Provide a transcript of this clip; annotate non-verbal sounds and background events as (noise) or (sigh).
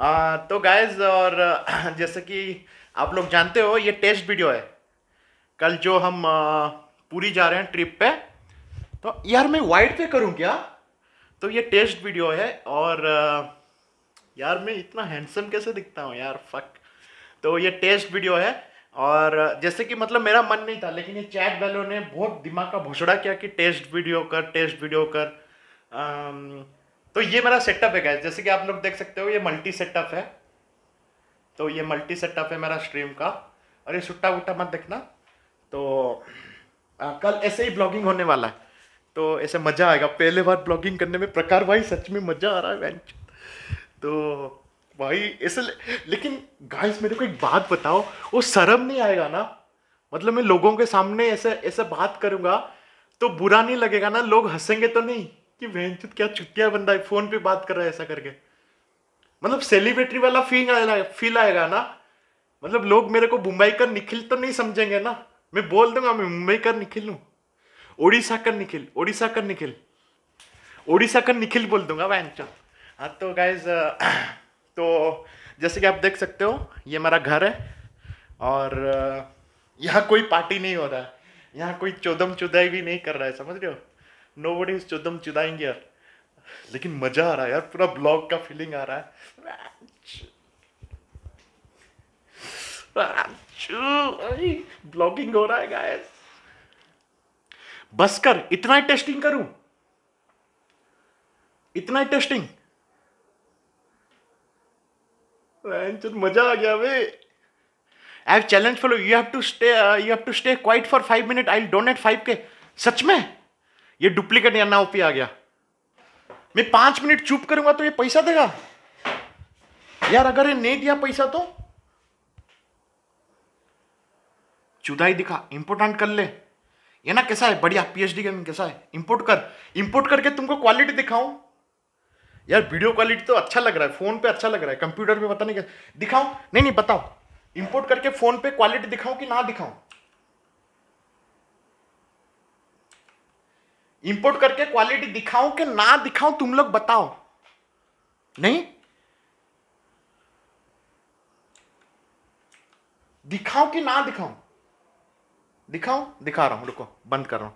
आ, तो गाइज और (clears throat) जैसे कि आप लोग जानते हो ये टेस्ट वीडियो है कल जो हम पूरी जा रहे हैं ट्रिप पे तो यार मैं वाइट पे करूँ क्या तो ये टेस्ट वीडियो है और यार मैं इतना हैंडसम कैसे दिखता हूँ यार फक तो ये टेस्ट वीडियो है और जैसे कि मतलब मेरा मन नहीं था लेकिन ये चैट वालों ने बहुत दिमाग का भोसड़ा किया कि टेस्ट वीडियो कर टेस्ट वीडियो कर तो ये मेरा सेटअप है गैस जैसे कि आप लोग देख सकते हो ये मल्टी सेटअप है तो ये मल्टी सेटअप है मेरा स्ट्रीम का और ये सुट्टा वुट्टा मत देखना तो आ, कल ऐसे ही ब्लॉगिंग होने वाला है तो ऐसे मज़ा आएगा पहले बार ब्लॉगिंग करने में प्रकार भाई सच में मज़ा आ रहा है बेंच तो भाई ऐसे लेकिन गाइस मेरे को एक बात बताओ वो शर्म नहीं आएगा ना मतलब मैं लोगों के सामने ऐसे ऐसे बात करूंगा तो बुरा नहीं लगेगा ना लोग हंसेंगे तो नहीं कि बहनचुद क्या छुट्टिया बंदा है फोन पे बात कर रहा है ऐसा करके मतलब सेलिब्रेटरी वाला फील आएगा फील आएगा ना मतलब लोग मेरे को मुंबई का निखिल तो नहीं समझेंगे ना मैं बोल दूंगा मैं मुंबई का निखिल हूँ ओडिशा का निखिल ओडिशा का निखिल ओडिशा का निखिल बोल दूंगा वैनचो हाँ तो गाइज (clears throat) तो जैसे कि आप देख सकते हो ये मेरा घर है और यहाँ कोई पार्टी नहीं हो रहा है यहाँ कोई चौदम चुदाई भी नहीं कर रहा है समझ रहे हो नो बडी चुदम चिदाएंगे यार लेकिन मजा आ रहा है यार पूरा ब्लॉग का फीलिंग आ रहा है ब्लॉगिंग हो रहा है गाइस बस कर इतना ही टेस्टिंग करूं इतना ही टेस्टिंग मजा आ गया way I have challenge follow you have to stay you have to stay quiet for five minute I donate five K सच में ये डुप्लीकेट या नाव आ गया मैं पांच मिनट चुप करूंगा तो ये पैसा देगा यार अगर ये नहीं दिया पैसा तो चुदाई दिखा इंपोर्टेंट कर ले ये ना कैसा है बढ़िया पीएचडी एच कैसा है इंपोर्ट कर इंपोर्ट करके तुमको क्वालिटी दिखाऊं यार वीडियो क्वालिटी तो अच्छा लग रहा है फोन पे अच्छा लग रहा है कंप्यूटर पे पता नहीं क्या दिखाऊं नहीं नहीं बताओ इंपोर्ट करके फोन पे क्वालिटी दिखाऊं कि ना दिखाऊं इंपोर्ट करके क्वालिटी दिखाऊं कि ना दिखाऊं तुम लोग बताओ नहीं दिखाऊं कि ना दिखाऊं दिखाऊं दिखा रहा हूं रुको बंद कर रहा हूं